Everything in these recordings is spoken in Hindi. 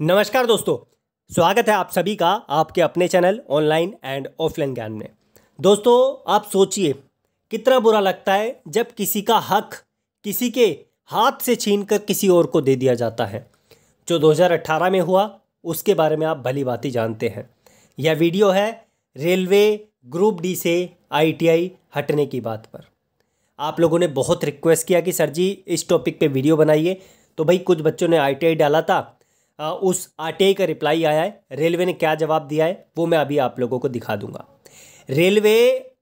नमस्कार दोस्तों स्वागत है आप सभी का आपके अपने चैनल ऑनलाइन एंड ऑफलाइन ज्ञान में दोस्तों आप सोचिए कितना बुरा लगता है जब किसी का हक किसी के हाथ से छीनकर किसी और को दे दिया जाता है जो 2018 में हुआ उसके बारे में आप भली बात ही जानते हैं यह वीडियो है रेलवे ग्रुप डी से आईटीआई हटने की बात पर आप लोगों ने बहुत रिक्वेस्ट किया कि सर जी इस टॉपिक पे वीडियो बनाइए तो भाई कुछ बच्चों ने आईटीआई डाला था उस आर का रिप्लाई आया है रेलवे ने क्या जवाब दिया है वो मैं अभी आप लोगों को दिखा दूंगा रेलवे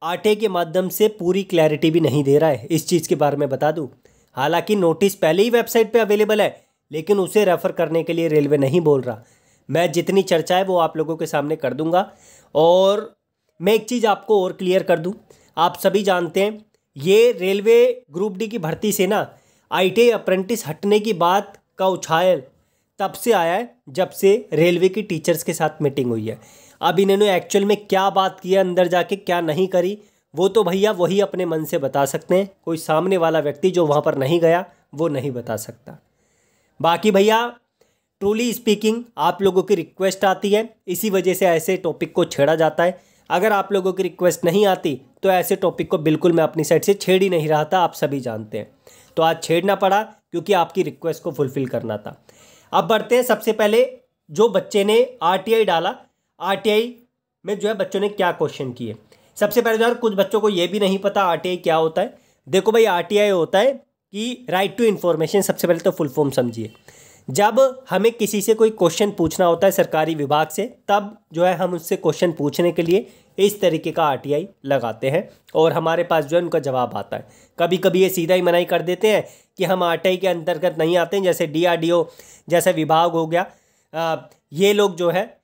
आटे के माध्यम से पूरी क्लैरिटी भी नहीं दे रहा है इस चीज़ के बारे में बता दूँ हालांकि नोटिस पहले ही वेबसाइट पे अवेलेबल है लेकिन उसे रेफ़र करने के लिए रेलवे नहीं बोल रहा मैं जितनी चर्चा है वो आप लोगों के सामने कर दूंगा और मैं एक चीज़ आपको और क्लियर कर दूँ आप सभी जानते हैं ये रेलवे ग्रुप डी की भर्ती से ना आई टी अप्रेंटिस हटने की बात का उछाल तब से आया है जब से रेलवे की टीचर्स के साथ मीटिंग हुई है अब इन्होंने एक्चुअल में क्या बात किया अंदर जाके क्या नहीं करी वो तो भैया वही अपने मन से बता सकते हैं कोई सामने वाला व्यक्ति जो वहाँ पर नहीं गया वो नहीं बता सकता बाकी भैया ट्रूली स्पीकिंग आप लोगों की रिक्वेस्ट आती है इसी वजह से ऐसे टॉपिक को छेड़ा जाता है अगर आप लोगों की रिक्वेस्ट नहीं आती तो ऐसे टॉपिक को बिल्कुल मैं अपनी साइड से छेड़ ही नहीं रहा था आप सभी जानते हैं तो आज छेड़ना पड़ा क्योंकि आपकी रिक्वेस्ट को फुलफ़िल करना था अब बढ़ते हैं सबसे पहले जो बच्चे ने आर डाला आर में जो है बच्चों ने क्या क्वेश्चन किए सबसे पहले जो तो है कुछ बच्चों को ये भी नहीं पता आर क्या होता है देखो भाई आर होता है कि राइट टू इन्फॉर्मेशन सबसे पहले तो फुल फॉर्म समझिए जब हमें किसी से कोई क्वेश्चन पूछना होता है सरकारी विभाग से तब जो है हम उससे क्वेश्चन पूछने के लिए इस तरीके का आरटीआई लगाते हैं और हमारे पास जो है उनका जवाब आता है कभी कभी ये सीधा ही मनाई कर देते हैं कि हम आरटीआई के अंतर्गत नहीं आते हैं जैसे डीआरडीओ जैसा विभाग हो गया आ, ये लोग जो है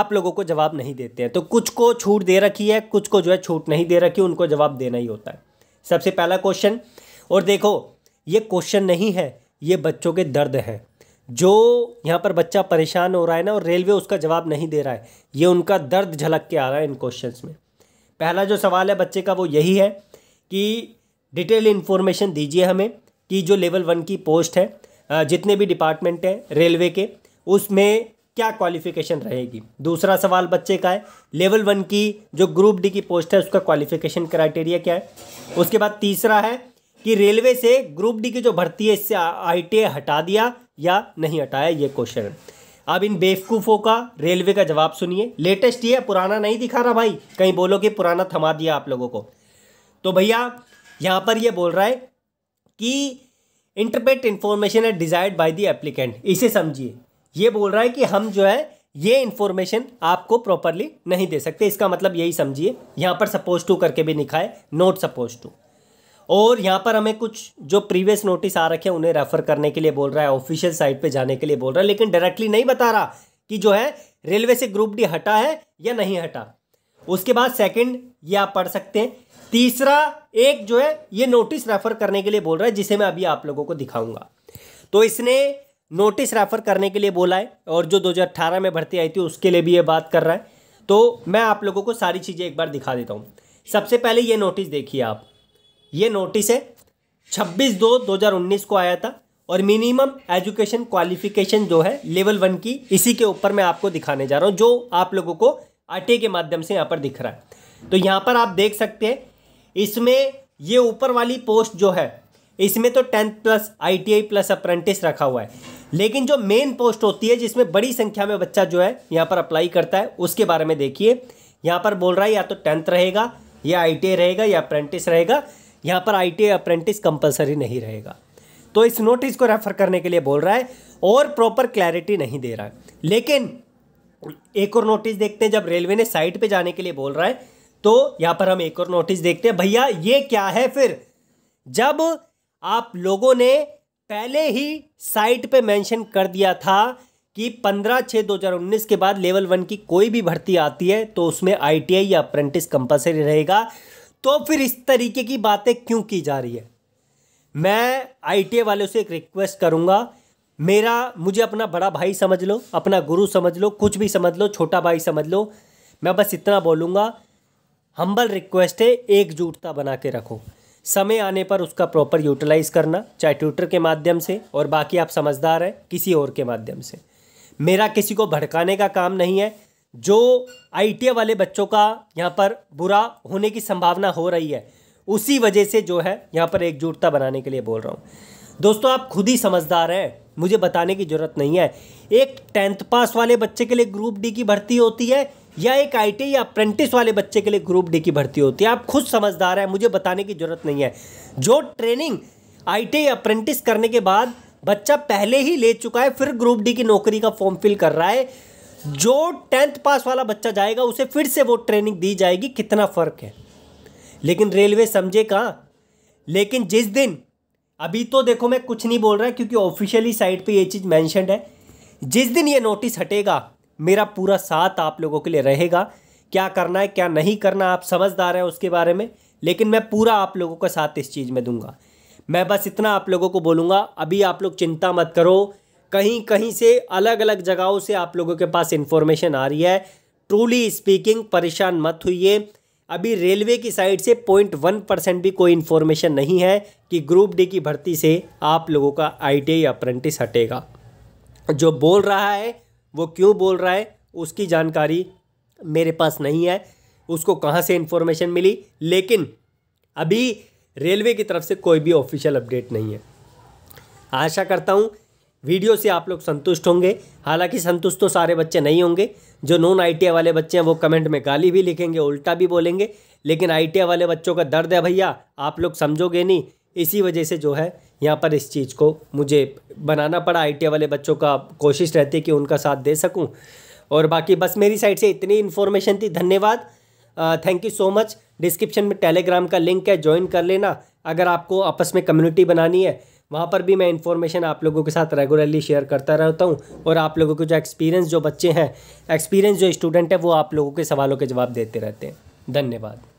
आप लोगों को जवाब नहीं देते हैं तो कुछ को छूट दे रखी है कुछ को जो है छूट नहीं दे रखी उनको जवाब देना ही होता है सबसे पहला क्वेश्चन और देखो ये क्वेश्चन नहीं है ये बच्चों के दर्द हैं जो यहाँ पर बच्चा परेशान हो रहा है ना और रेलवे उसका जवाब नहीं दे रहा है ये उनका दर्द झलक के आ रहा है इन क्वेश्चंस में पहला जो सवाल है बच्चे का वो यही है कि डिटेल इन्फॉर्मेशन दीजिए हमें कि जो लेवल वन की पोस्ट है जितने भी डिपार्टमेंट हैं रेलवे के उसमें क्या क्वालिफिकेशन रहेगी दूसरा सवाल बच्चे का है लेवल वन की जो ग्रुप डी की पोस्ट है उसका क्वालिफिकेशन क्राइटेरिया क्या है उसके बाद तीसरा है कि रेलवे से ग्रुप डी की जो भर्ती है इससे आई हटा दिया या नहीं हटाया ये क्वेश्चन है अब इन बेवकूफ़ों का रेलवे का जवाब सुनिए लेटेस्ट ये पुराना नहीं दिखा रहा भाई कहीं बोलो कि पुराना थमा दिया आप लोगों को तो भैया यहाँ पर ये बोल रहा है कि इंटरप्रेट इन्फॉर्मेशन है डिजायर्ड बाय दी एप्लीकेंट इसे समझिए ये बोल रहा है कि हम जो है ये इन्फॉर्मेशन आपको प्रॉपरली नहीं दे सकते इसका मतलब यही समझिए यहाँ पर सपोज टू करके भी लिखा है नोट सपोज टू और यहाँ पर हमें कुछ जो प्रीवियस नोटिस आ रखे हैं उन्हें रेफर करने के लिए बोल रहा है ऑफिशियल साइट पे जाने के लिए बोल रहा है लेकिन डायरेक्टली नहीं बता रहा कि जो है रेलवे से ग्रुप डी हटा है या नहीं हटा उसके बाद सेकंड ये आप पढ़ सकते हैं तीसरा एक जो है ये नोटिस रेफर करने के लिए बोल रहा है जिसे मैं अभी आप लोगों को दिखाऊंगा तो इसने नोटिस रेफर करने के लिए बोला है और जो दो में भर्ती आई थी उसके लिए भी ये बात कर रहा है तो मैं आप लोगों को सारी चीज़ें एक बार दिखा देता हूँ सबसे पहले ये नोटिस देखिए आप ये नोटिस है 26 दो 2019 को आया था और मिनिमम एजुकेशन क्वालिफिकेशन जो है लेवल वन की इसी के ऊपर मैं आपको दिखाने जा रहा हूँ जो आप लोगों को आर के माध्यम से यहाँ पर दिख रहा है तो यहाँ पर आप देख सकते हैं इसमें ये ऊपर वाली पोस्ट जो है इसमें तो tenth plus ITI plus apprentice रखा हुआ है लेकिन जो मेन पोस्ट होती है जिसमें बड़ी संख्या में बच्चा जो है यहाँ पर अप्लाई करता है उसके बारे में देखिए यहाँ पर बोल रहा है या तो टेंथ रहेगा या आई रहेगा या अप्रेंटिस रहेगा यहाँ पर आई टी अप्रेंटिस कंपलसरी नहीं रहेगा तो इस नोटिस को रेफर करने के लिए बोल रहा है और प्रॉपर क्लैरिटी नहीं दे रहा है लेकिन एक और नोटिस देखते हैं जब रेलवे ने साइट पे जाने के लिए बोल रहा है तो यहाँ पर हम एक और नोटिस देखते हैं भैया ये क्या है फिर जब आप लोगों ने पहले ही साइट पे मेंशन कर दिया था कि 15 छः 2019 के बाद लेवल वन की कोई भी भर्ती आती है तो उसमें आईटीआई या अप्रेंटिस कंपलसरी रहेगा तो फिर इस तरीके की बातें क्यों की जा रही है मैं आई वालों से एक रिक्वेस्ट करूँगा मेरा मुझे अपना बड़ा भाई समझ लो अपना गुरु समझ लो कुछ भी समझ लो छोटा भाई समझ लो मैं बस इतना बोलूँगा हम्बल रिक्वेस्ट है एकजुटता बना के रखो समय आने पर उसका प्रॉपर यूटिलाइज़ करना चाहे ट्विटर के माध्यम से और बाकी आप समझदार हैं किसी और के माध्यम से मेरा किसी को भड़काने का काम नहीं है जो आई वाले बच्चों का यहाँ पर बुरा होने की संभावना हो रही है उसी वजह से जो है यहाँ पर एकजुटता बनाने के लिए बोल रहा हूँ दोस्तों आप खुद ही समझदार हैं मुझे बताने की ज़रूरत नहीं है एक टेंथ पास वाले बच्चे के लिए ग्रुप डी की भर्ती होती है या एक आई टी या अप्रेंटिस वाले बच्चे के लिए ग्रुप डी की भर्ती होती है आप खुद समझदार हैं मुझे बताने की ज़रूरत नहीं है जो ट्रेनिंग आई टी या अप्रेंटिस करने के बाद बच्चा पहले ही ले चुका है फिर ग्रुप डी की नौकरी का फॉर्म फिल कर रहा है जो टेंथ पास वाला बच्चा जाएगा उसे फिर से वो ट्रेनिंग दी जाएगी कितना फ़र्क है लेकिन रेलवे समझे कहाँ लेकिन जिस दिन अभी तो देखो मैं कुछ नहीं बोल रहा क्योंकि ऑफिशियली साइट पे ये चीज़ मैंशनड है जिस दिन ये नोटिस हटेगा मेरा पूरा साथ आप लोगों के लिए रहेगा क्या करना है क्या नहीं करना आप समझदार हैं उसके बारे में लेकिन मैं पूरा आप लोगों का साथ इस चीज़ में दूंगा मैं बस इतना आप लोगों को बोलूँगा अभी आप लोग चिंता मत करो कहीं कहीं से अलग अलग जगहों से आप लोगों के पास इन्फॉर्मेशन आ रही है ट्रूली स्पीकिंग परेशान मत हुई अभी रेलवे की साइड से पॉइंट वन परसेंट भी कोई इन्फॉर्मेशन नहीं है कि ग्रुप डी की भर्ती से आप लोगों का आई अप्रेंटिस हटेगा जो बोल रहा है वो क्यों बोल रहा है उसकी जानकारी मेरे पास नहीं है उसको कहाँ से इन्फॉर्मेशन मिली लेकिन अभी रेलवे की तरफ से कोई भी ऑफिशियल अपडेट नहीं है आशा करता हूँ वीडियो से आप लोग संतुष्ट होंगे हालांकि संतुष्ट तो सारे बच्चे नहीं होंगे जो नॉन आई वाले बच्चे हैं वो कमेंट में गाली भी लिखेंगे उल्टा भी बोलेंगे लेकिन आई वाले बच्चों का दर्द है भैया आप लोग समझोगे नहीं इसी वजह से जो है यहाँ पर इस चीज़ को मुझे बनाना पड़ा आई वाले बच्चों का कोशिश रहती है कि उनका साथ दे सकूँ और बाकी बस मेरी साइड से इतनी इन्फॉर्मेशन थी धन्यवाद thank you so much description में टेलीग्राम का लिंक है ज्वाइन कर लेना अगर आपको आपस में कम्युनिटी बनानी है वहाँ पर भी मैं इन्फॉर्मेशन आप लोगों के साथ रेगुलरली शेयर करता रहता हूँ और आप लोगों के जो एक्सपीरियंस जो बच्चे हैं एक्सपीरियंस जो स्टूडेंट है वो आप लोगों के सवालों के जवाब देते रहते हैं धन्यवाद